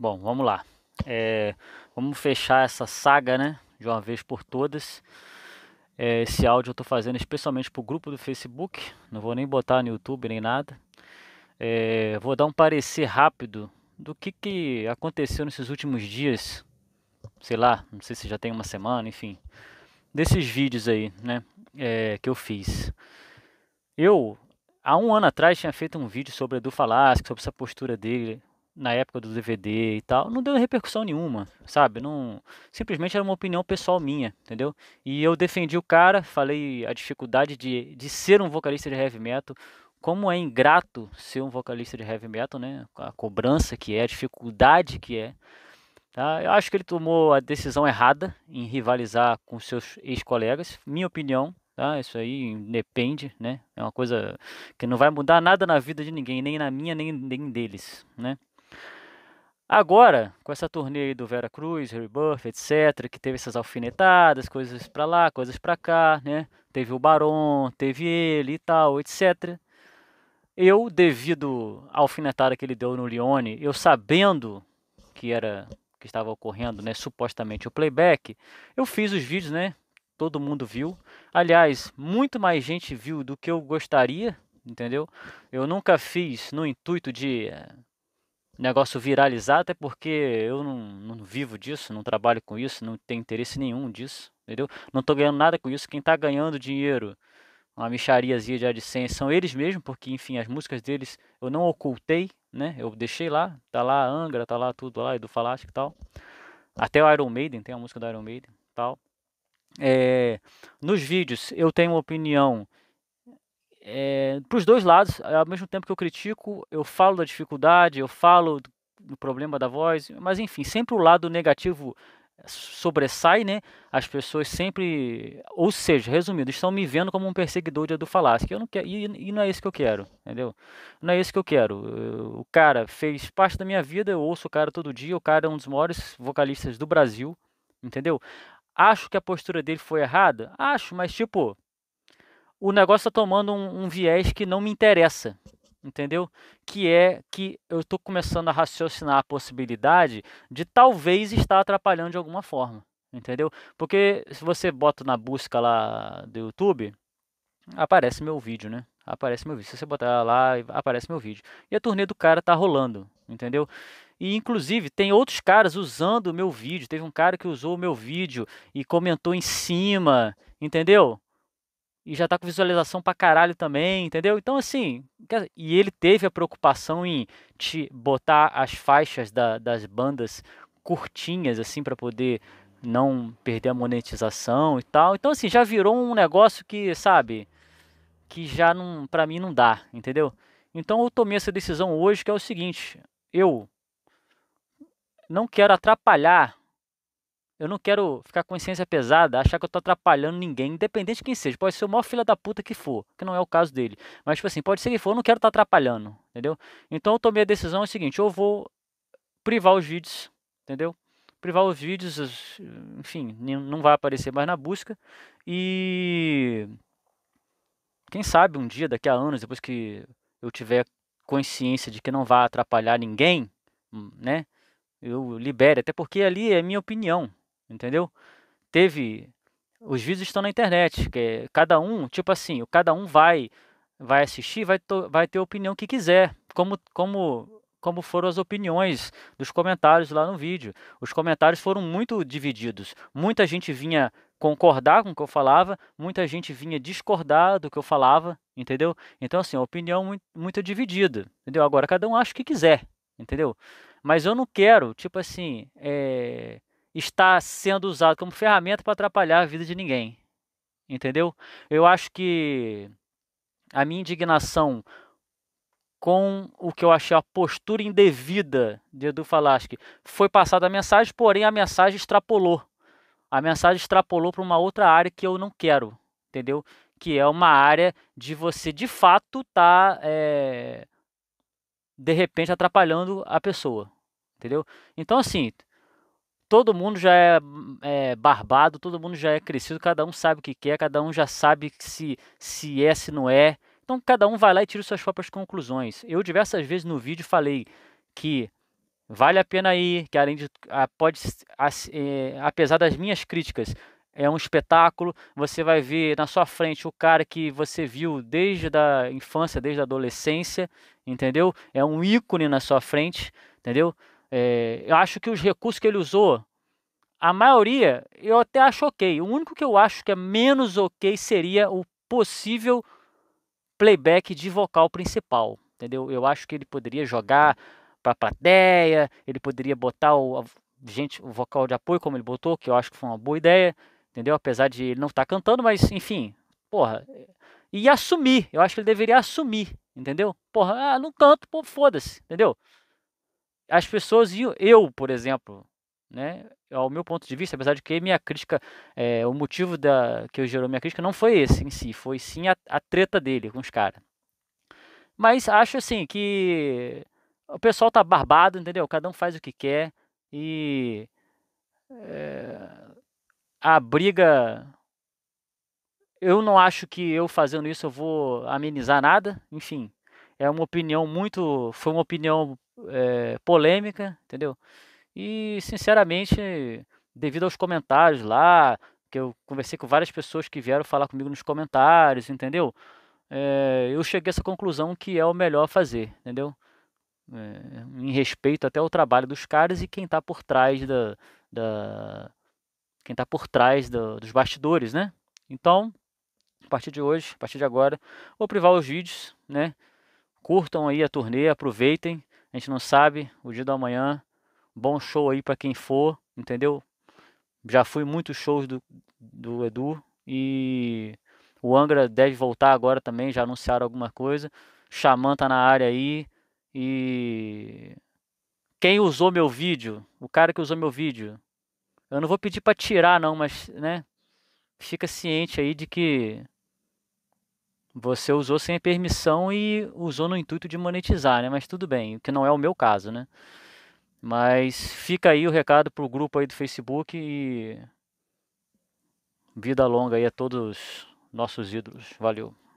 Bom, vamos lá. É, vamos fechar essa saga, né? De uma vez por todas. É, esse áudio eu estou fazendo especialmente para o grupo do Facebook. Não vou nem botar no YouTube nem nada. É, vou dar um parecer rápido do que, que aconteceu nesses últimos dias. Sei lá, não sei se já tem uma semana, enfim. Desses vídeos aí, né? É, que eu fiz. Eu, há um ano atrás, tinha feito um vídeo sobre Edu Falasco, sobre essa postura dele na época do DVD e tal, não deu repercussão nenhuma, sabe? Não, simplesmente era uma opinião pessoal minha, entendeu? E eu defendi o cara, falei a dificuldade de, de ser um vocalista de heavy metal, como é ingrato ser um vocalista de heavy metal, né? A cobrança que é, a dificuldade que é. Tá? Eu acho que ele tomou a decisão errada em rivalizar com seus ex-colegas, minha opinião, Tá? Isso aí depende, né? É uma coisa que não vai mudar nada na vida de ninguém, nem na minha, nem, nem deles, né? Agora, com essa turnê aí do Vera Cruz, Rebirth, etc., que teve essas alfinetadas, coisas para lá, coisas para cá, né? Teve o Baron, teve ele e tal, etc. Eu, devido à alfinetada que ele deu no Leone, eu sabendo que era que estava ocorrendo, né, supostamente o playback, eu fiz os vídeos, né? Todo mundo viu. Aliás, muito mais gente viu do que eu gostaria, entendeu? Eu nunca fiz no intuito de eh, negócio viralizar, até porque eu não, não, vivo disso, não trabalho com isso, não tenho interesse nenhum disso, entendeu? Não estou ganhando nada com isso. Quem está ganhando dinheiro, uma michariazinha de AdSense, são eles mesmos, porque, enfim, as músicas deles eu não ocultei, né? Eu deixei lá, tá lá a Angra, tá lá tudo lá, Edu Falasco e tal. Até o Iron Maiden, tem a música do Iron Maiden tal. É, nos vídeos eu tenho uma opinião é, para os dois lados, ao mesmo tempo que eu critico, eu falo da dificuldade, eu falo do problema da voz, mas enfim, sempre o lado negativo eh, sobressai, né? As pessoas sempre, ou seja, resumindo, estão me vendo como um perseguidor de Edu Falasque. Que eu não quero e, e, não é isso que eu quero, entendeu? Não é isso que eu quero. Eu, o cara fez parte da minha vida, eu ouço o cara todo dia, o cara é um dos maiores vocalistas do Brasil, entendeu? Acho que a postura dele foi errada, acho, mas tipo, o negócio está tomando um, um, viés que não me interessa, entendeu? Que é que eu estou começando a raciocinar a possibilidade de talvez estar atrapalhando de alguma forma, entendeu? Porque se você bota na busca lá do YouTube, aparece meu vídeo, né? Aparece meu vídeo. Se você botar lá, aparece meu vídeo. E a turnê do cara tá rolando, entendeu? E inclusive tem outros caras usando o meu vídeo. Teve um cara que usou o meu vídeo e comentou em cima, entendeu? e já está com visualização pra caralho também, entendeu? Então, assim, e ele teve a preocupação em te botar as faixas da, das bandas curtinhas, assim, para poder não perder a monetização e tal. Então, assim, já virou um negócio que, sabe, que já não, pra mim não dá, entendeu? Então, eu tomei essa decisão hoje que é o seguinte: eu não quero atrapalhar eu não quero ficar com consciência pesada, achar que eu tô atrapalhando ninguém, independente de quem seja. Pode ser o maior filho da puta que for, que não é o caso dele. Mas, tipo assim, pode ser que for, eu não quero estar tá atrapalhando, entendeu? Então eu tomei a decisão é o seguinte, eu vou privar os vídeos, entendeu? Privar os vídeos, enfim, não vai aparecer mais na busca. E quem sabe um dia, daqui a anos, depois que eu tiver consciência de que não vai atrapalhar ninguém, hum, né? Eu libere, até porque ali é minha opinião, entendeu? Teve os vídeos estão na internet, que é, cada um, tipo assim, cada um vai vai assistir, vai, to, vai ter a opinião que quiser, como como como foram as opiniões dos comentários lá no vídeo. Os comentários foram muito divididos. Muita gente vinha concordar com o que eu falava, muita gente vinha discordar do que eu falava, entendeu? Então assim, a opinião muito, muito dividida, entendeu? Agora cada um acha o que quiser, entendeu? Mas eu não quero, tipo assim, é está sendo usado como ferramenta para atrapalhar a vida de ninguém. Entendeu? Eu acho que a minha indignação com o que eu achei a postura indevida de Edu Falaschi foi passada a mensagem, porém a mensagem extrapolou. A mensagem extrapolou para uma outra área que eu não quero, entendeu? Que é uma área de você de fato estar tá, é, de repente atrapalhando a pessoa, entendeu? Então assim, todo mundo já é, é, barbado, todo mundo já é crescido, cada um sabe o que quer, cada um já sabe se, se é, se não é. Então cada um vai lá e tira suas próprias conclusões. Eu diversas vezes no vídeo falei que vale a pena ir, que além de ah, pode, é, apesar das minhas críticas, é um espetáculo. Você vai ver na sua frente o cara que você viu desde a infância, desde a adolescência, entendeu? É um ícone na sua frente, entendeu? É, eu acho que os recursos que ele usou, a maioria eu até acho ok. O único que eu acho que é menos ok seria o possível playback de vocal principal, entendeu? Eu acho que ele poderia jogar para a plateia, ele poderia botar o, gente, o vocal de apoio como ele botou, que eu acho que foi uma boa ideia, entendeu? Apesar de ele não estar tá cantando, mas enfim, porra. E assumir, eu acho que ele deveria assumir, entendeu? Porra, ah, não canto, pô, foda-se, entendeu? as pessoas iam, eu, por exemplo, né, ao meu ponto de vista, apesar de que minha crítica, é, o motivo da que eu gerou minha crítica não foi esse em si, foi sim a, a treta dele com os caras. Mas acho assim que o pessoal tá barbado, entendeu? Cada um faz o que quer e é, a briga eu não acho que eu fazendo isso eu vou amenizar nada, enfim. É uma opinião muito, foi uma opinião é, polêmica, entendeu? E, sinceramente, devido aos comentários lá, que eu conversei com várias pessoas que vieram falar comigo nos comentários, entendeu? É, eu cheguei a essa conclusão que é o melhor fazer, entendeu? É, em respeito até ao trabalho dos caras e quem está por trás da, da quem está por trás do, dos bastidores, né? Então, a partir de hoje, a partir de agora, vou privar os vídeos, né? Curtam aí a turnê, aproveitem, a gente não sabe o dia do amanhã. Bom show aí para quem for, entendeu? Já fui muitos shows do, do Edu e o Angra deve voltar agora também, já anunciaram alguma coisa. Xamã tá na área aí e quem usou meu vídeo, o cara que usou meu vídeo, eu não vou pedir para tirar não, mas né, fica ciente aí de que você usou sem permissão e usou no intuito de monetizar, né? Mas tudo bem, o que não é o meu caso, né? Mas fica aí o recado pro grupo aí do Facebook e vida longa aí a todos nossos ídolos. Valeu.